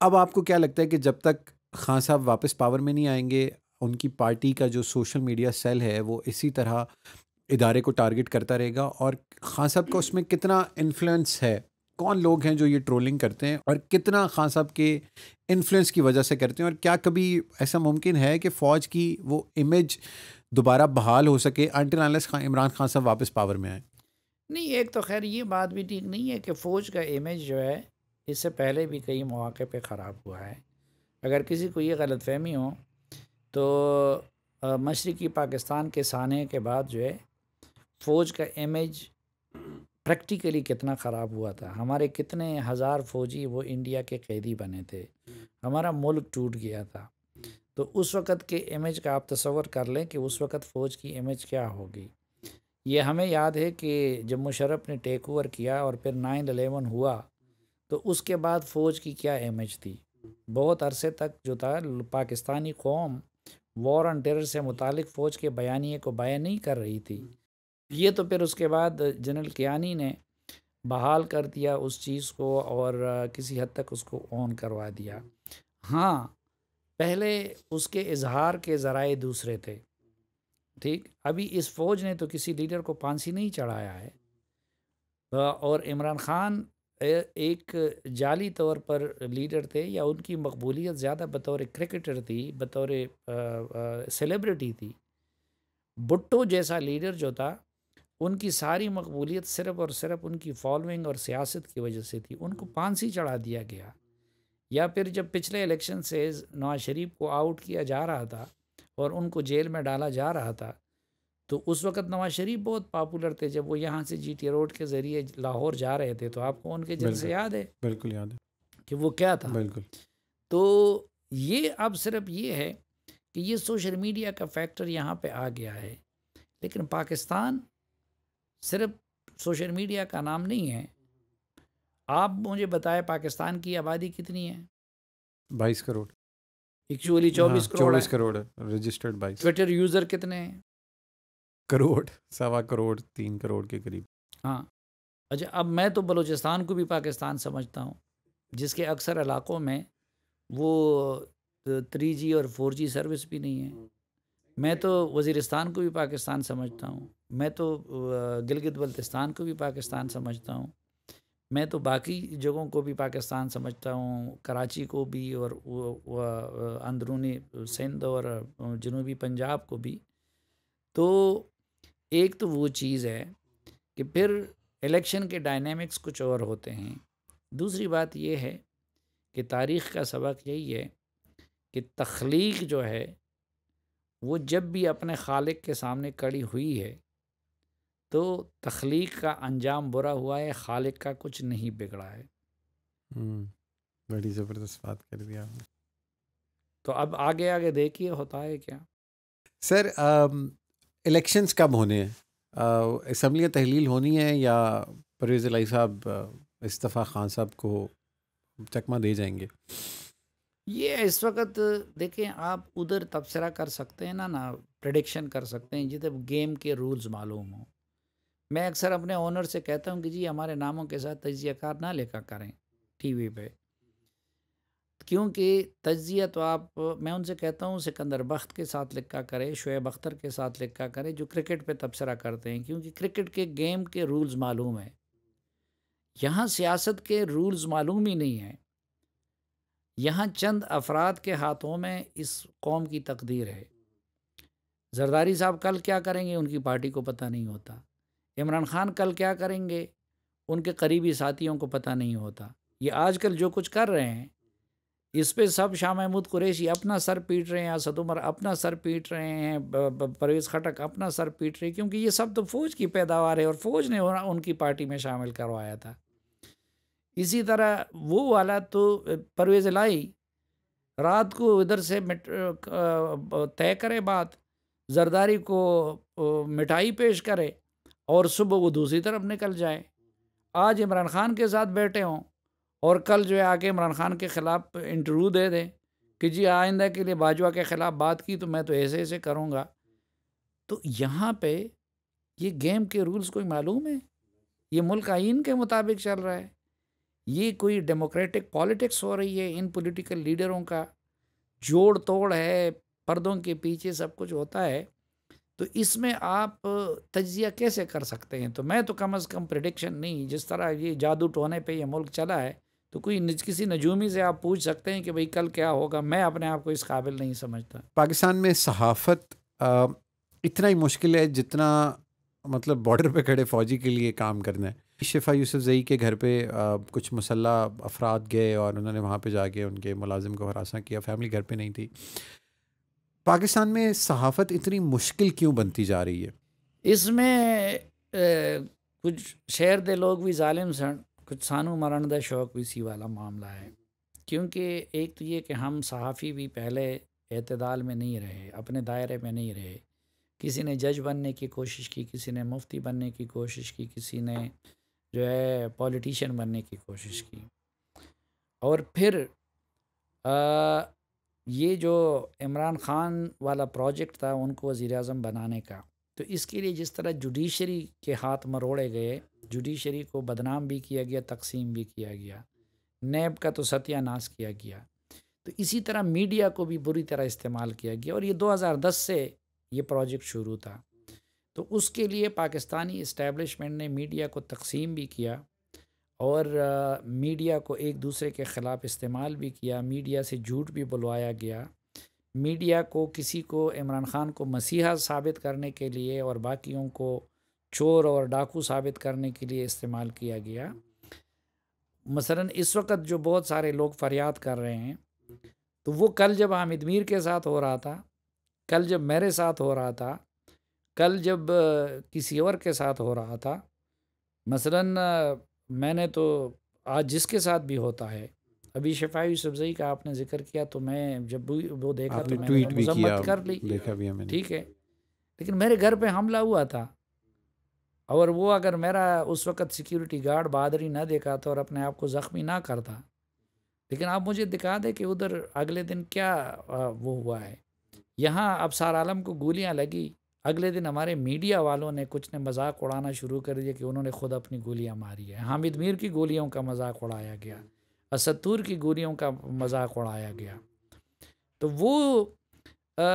अब आपको क्या लगता है कि जब तक खान साहब वापस पावर में नहीं आएंगे उनकी पार्टी का जो सोशल मीडिया सेल है वो इसी तरह इदारे को टारगेट करता रहेगा और खान साहब का उसमें कितना इन्फ्लुंस है कौन लोग हैं जो ये ट्रोलिंग करते हैं और कितना खान साहब के इन्फ्लुएंस की वजह से करते हैं और क्या कभी ऐसा मुमकिन है कि फ़ौज की वो इमेज दोबारा बहाल हो सके अनटिलस खान इमरान खान साहब वापस पावर में आए नहीं एक तो खैर ये बात भी ठीक नहीं है कि फ़ौज का इमेज जो है इससे पहले भी कई मौक़े पर ख़राब हुआ है अगर किसी को ये गलत फहमी हो तो मशरक़ी पाकिस्तान के साने के बाद जो है फ़ौज का इमेज प्रैक्टिकली कितना ख़राब हुआ था हमारे कितने हज़ार फौजी वो इंडिया के कैदी बने थे हमारा मुल्क टूट गया था तो उस वक़्त के इमेज का आप तस्वर कर लें कि उस वक़्त फ़ौज की इमेज क्या होगी ये हमें याद है कि जब मुशरफ ने टेक ओवर किया और फिर नाइन अलेवन हुआ तो उसके बाद फ़ौज की क्या इमेज थी बहुत अरसे तक जो था पाकिस्तानी कौम वॉर ऑन टेरर से मुतल फ़ौज के बयानी को बयान नहीं कर रही थी ये तो फिर उसके बाद जनरल कियानी ने बहाल कर दिया उस चीज़ को और किसी हद तक उसको ऑन करवा दिया हाँ पहले उसके इजहार के ज़राए दूसरे थे ठीक अभी इस फौज ने तो किसी लीडर को फांसी नहीं चढ़ाया है और इमरान खान एक जाली तौर पर लीडर थे या उनकी मकबूलियत ज़्यादा बतौर क्रिकेटर थी बतौर सेलिब्रिटी थी भुट्टो जैसा लीडर जो था उनकी सारी मकबूलियत सिर्फ़ और सिर्फ उनकी फॉलोइंग और सियासत की वजह से थी उनको हम्म। पांसी चढ़ा दिया गया या फिर जब पिछले इलेक्शन से नवाज शरीफ को आउट किया जा रहा था और उनको जेल में डाला जा रहा था तो उस वक़्त नवाज शरीफ बहुत पॉपुलर थे जब वो यहाँ से जी टी रोड के ज़रिए लाहौर जा रहे थे तो आपको उनके जल से याद है बिल्कुल याद है कि वो क्या था बिल्कुल तो ये अब सिर्फ ये है कि ये सोशल मीडिया का फैक्टर यहाँ पे आ गया है लेकिन पाकिस्तान सिर्फ सोशल मीडिया का नाम नहीं है आप मुझे बताएं पाकिस्तान की आबादी कितनी है बाईस करोड़ एक्चुअली हाँ, चौबीस करोड़ चौबीस करोड़ रजिस्टर्ड बाईस ट्विटर यूज़र कितने हैं करोड़ सवा करोड़ तीन करोड़ के करीब हाँ अच्छा अब मैं तो बलूचिस्तान को भी पाकिस्तान समझता हूँ जिसके अक्सर इलाकों में वो थ्री जी और फोर जी सर्विस भी नहीं है मैं तो वज़ीरिस्तान को भी पाकिस्तान समझता हूँ मैं तो गिलगित बल्तिस्तान को भी पाकिस्तान समझता हूँ मैं तो बाकी जगहों को भी पाकिस्तान समझता हूँ कराची को भी और अंदरूनी सिंध और जनूबी पंजाब को भी तो एक तो वो चीज़ है कि फिर इलेक्शन के डायनेमिक्स कुछ और होते हैं दूसरी बात ये है कि तारीख़ का सबक यही है कि तख्लीक जो है वो जब भी अपने खालिक के सामने कड़ी हुई है तो तख्लीक का अंजाम बुरा हुआ है खालिक का कुछ नहीं बिगड़ा है हम्म, बड़ी ज़बरदस्त बात कर दिया आपने तो अब आगे आगे देखिए होता है क्या सर इलेक्शंस कब होने हैं इसम्बली तहलील होनी है या परवेज़ अली साहब इस्तीफ़ा खान साहब को चकमा दे जाएंगे ये इस वक्त देखें आप उधर तबसरा कर सकते हैं ना ना प्रडिक्शन कर सकते हैं जिधर गेम के रूल्स मालूम हों मैं अक्सर अपने ओनर से कहता हूं कि जी हमारे नामों के साथ तजियाकार ना लेखा करें टीवी पे क्योंकि तजिया तो आप मैं उनसे कहता हूं सिकंदर बख्त के साथ लिखा करें शुएब अख्तर के साथ लिखा करें जो क्रिकेट पे तबसरा करते हैं क्योंकि क्रिकेट के गेम के रूल्स मालूम हैं यहाँ सियासत के रूल्स मालूम ही नहीं हैं यहाँ चंद अफराद के हाथों में इस कौम की तकदीर है जरदारी साहब कल क्या करेंगे उनकी पार्टी को पता नहीं होता इमरान खान कल क्या करेंगे उनके करीबी साथियों को पता नहीं होता ये आज कल जो कुछ कर रहे हैं इस पर सब शाह महमूद कुरैशी अपना सर पीट रहे हैं असद उमर अपना सर पीट रहे हैं परवेज़ खटक अपना सर पीट रहे हैं क्योंकि ये सब तो फ़ौज की पैदावार है और फ़ौज ने उनकी पार्टी में शामिल करवाया था इसी तरह वो वाला तो परवेज़ लाई रात को इधर से तय करे बात जरदारी को मिठाई पेश करे और सुबह वो दूसरी तरफ निकल जाए आज इमरान खान के साथ बैठे हों और कल जो है आके इमरान खान के ख़िलाफ़ इंटरव्यू दे दें कि जी आइंदा के लिए बाजवा के ख़िलाफ़ बात की तो मैं तो ऐसे ऐसे करूँगा तो यहाँ पे ये गेम के रूल्स कोई मालूम है ये मुल्क आइन के मुताबिक चल रहा है ये कोई डेमोक्रेटिक पॉलिटिक्स हो रही है इन पॉलिटिकल लीडरों का जोड़ तोड़ है पर्दों के पीछे सब कुछ होता है तो इसमें आप तजिया कैसे कर सकते हैं तो मैं तो कम अज़ कम प्रडिक्शन नहीं जिस तरह ये जादू टोने पे ये मुल्क चला है तो कोई निज, किसी नजूमी से आप पूछ सकते हैं कि भाई कल क्या होगा मैं अपने आप को इस काबिल नहीं समझता पाकिस्तान में सहाफत इतना ही मुश्किल है जितना मतलब बॉर्डर पे खड़े फ़ौजी के लिए काम करना है शिफा जई के घर पे कुछ मसल अफराद गए और उन्होंने वहाँ पे जाके उनके मुलाजिम को हरासा किया फैमिली घर पे नहीं थी पाकिस्तान में सहाफ़त इतनी मुश्किल क्यों बनती जा रही है इसमें कुछ शहर के लोग भी ालिम सन कुछ सानू मरण का शौक भी सी वाला मामला है क्योंकि एक तो ये कि हम सहाफ़ी भी पहले अतदाल में नहीं रहे अपने दायरे में नहीं रहे किसी ने जज बनने की कोशिश की किसी ने मुफ्ती बनने की कोशिश की किसी ने जो है पॉलिटिशियन बनने की कोशिश की और फिर आ, ये जो इमरान ख़ान वाला प्रोजेक्ट था उनको वज़ी अजम बनाने का तो इसके लिए जिस तरह जुडिशरी के हाथ मरोड़े गए जुडिशरी को बदनाम भी किया गया तकसीम भी किया गया नैब का तो सत्यानाश किया गया तो इसी तरह मीडिया को भी बुरी तरह इस्तेमाल किया गया और ये 2010 से ये प्रोजेक्ट शुरू था तो उसके लिए पाकिस्तानी इस्टेबलिशमेंट ने मीडिया को तकसीम भी किया और मीडिया को एक दूसरे के ख़िलाफ़ इस्तेमाल भी किया मीडिया से झूठ भी बुलवाया गया मीडिया को किसी को इमरान ख़ान को मसीहा साबित करने के लिए और बाकियों को चोर और डाकू साबित करने के लिए इस्तेमाल किया गया मसलन इस वक्त जो बहुत सारे लोग फरियाद कर रहे हैं तो वो कल जब हामिद मीर के साथ हो रहा था कल जब मेरे साथ हो रहा था कल जब किसी और के साथ हो रहा था मसलन मैंने तो आज जिसके साथ भी होता है अभी शफाई सब्जी का आपने जिक्र किया तो मैं जब भी वो देखा तो मैंने ट्वीट तो भी किया कर ली देखा भी मैंने ठीक है लेकिन मेरे घर पे हमला हुआ था और वो अगर मेरा उस वक़्त सिक्योरिटी गार्ड बहादरी ना देखा था तो और अपने आप को ज़ख्मी ना करता लेकिन आप मुझे दिखा दें कि उधर अगले दिन क्या वो हुआ है यहाँ अब सार आलम को गोलियाँ लगी अगले दिन हमारे मीडिया वालों ने कुछ ने मजाक उड़ाना शुरू कर दिया कि उन्होंने खुद अपनी गोलियां मारी है हामिद मीर की गोलियों का मजाक उड़ाया गया असतूर की गोलियों का मजाक उड़ाया गया तो वो आ,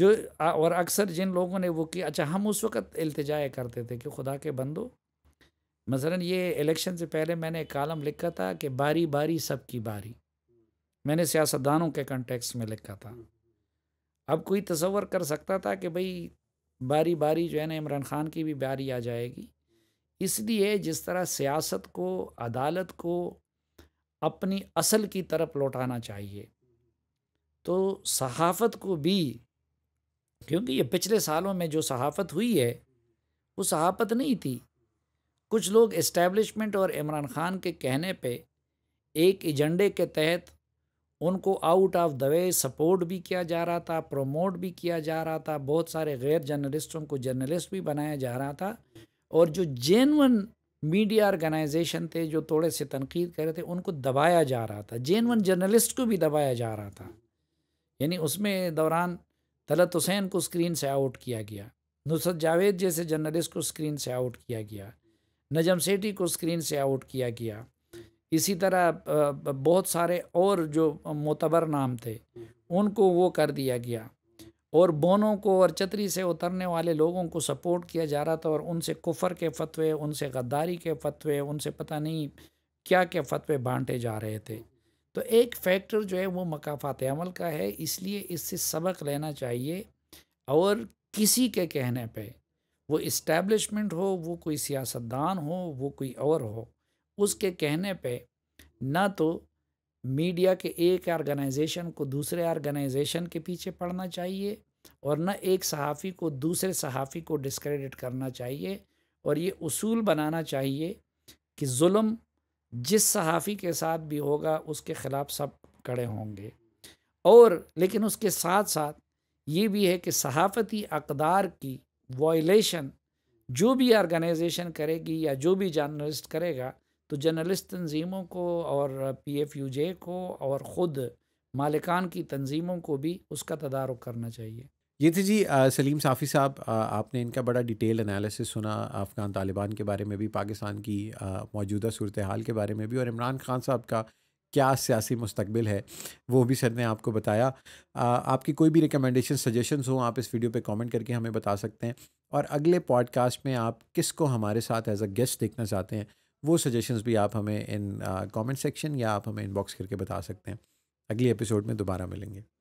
जो और अक्सर जिन लोगों ने वो किया अच्छा हम उस वक़्त अल्तजाए करते थे कि खुदा के बंदो मसलन ये इलेक्शन से पहले मैंने एक कॉलम लिखा था कि बारी बारी सबकी बारी मैंने सियासतदानों के कंटेक्स में लिखा था अब कोई तस्वर कर सकता था कि भाई बारी बारी जो है ना इमरान खान की भी बारी आ जाएगी इसलिए जिस तरह सियासत को अदालत को अपनी असल की तरफ लौटाना चाहिए तो सहाफ़त को भी क्योंकि ये पिछले सालों में जो सहाफ़त हुई है वो सहाफ़त नहीं थी कुछ लोग इस्टेब्लिशमेंट और इमरान खान के कहने पे एक एजेंडे के तहत उनको out of the way support भी किया जा रहा था प्रमोट भी किया जा रहा था बहुत सारे गैर जर्नलिस्टों को जर्नलिस्ट भी बनाया जा रहा था और जो जेनवन मीडिया ऑर्गेनाइजेशन थे जो थोड़े से तनकीद कर रहे थे उनको दबाया जा रहा था जेनवन जर्नलिस्ट को भी दबाया जा रहा था यानी उसमें दौरान तलत हुसैन को स्क्रीन से आउट किया गया नुसरत जावेद जैसे जर्नलिस्ट को स्क्रीन से आउट किया गया नजम सेठी को स्क्रीन से आउट किया गया इसी तरह बहुत सारे और जो मोतबर नाम थे उनको वो कर दिया गया और बोनों को और चतरी से उतरने वाले लोगों को सपोर्ट किया जा रहा था और उनसे कुफर के फतवे उनसे गद्दारी के फतवे उनसे पता नहीं क्या क्या फतवे बांटे जा रहे थे तो एक फैक्टर जो है वो मकाफात अमल का है इसलिए इससे सबक लेना चाहिए और किसी के कहने पे वो इस्टेब्लिशमेंट हो वो कोई सियासतदान हो वो कोई और हो उसके कहने पे ना तो मीडिया के एक ऑर्गेनाइजेशन को दूसरे ऑर्गेनाइजेशन के पीछे पड़ना चाहिए और न एक सहाफ़ी को दूसरे सहाफ़ी को डिस्क्रेडिट करना चाहिए और ये उसूल बनाना चाहिए कि जुल्म जिस सहाफ़ी के साथ भी होगा उसके ख़िलाफ़ सब कड़े होंगे और लेकिन उसके साथ साथ ये भी है कि सहाफ़ती अकदार की वॉयलेशन जो भी ऑर्गेनाइजेशन करेगी या जो भी जर्नलिस्ट करेगा तो जर्नलिस्ट तंजीमों को और पी एफ यू जे को और ख़ुद मालिकान की तंजीमों को भी उसका तदारक करना चाहिए ये थे जी आ, सलीम साफ़ी साहब आपने इनका बड़ा डिटेल एनालिसिस सुना अफ़गान तालिबान के बारे में भी पाकिस्तान की मौजूदा सूरत हाल के बारे में भी और इमरान खान साहब का क्या सियासी मुस्तबिल है वो भी सर ने आपको बताया आ, आपकी कोई भी रिकमेंडेशन सजेशंस हो आप इस वीडियो पे कमेंट करके हमें बता सकते हैं और अगले पॉडकास्ट में आप किसको हमारे साथ एज अ गेस्ट देखना चाहते हैं वो सजेशंस भी आप हमें इन कमेंट सेक्शन या आप हमें इनबॉक्स करके बता सकते हैं अगली एपिसोड में दोबारा मिलेंगे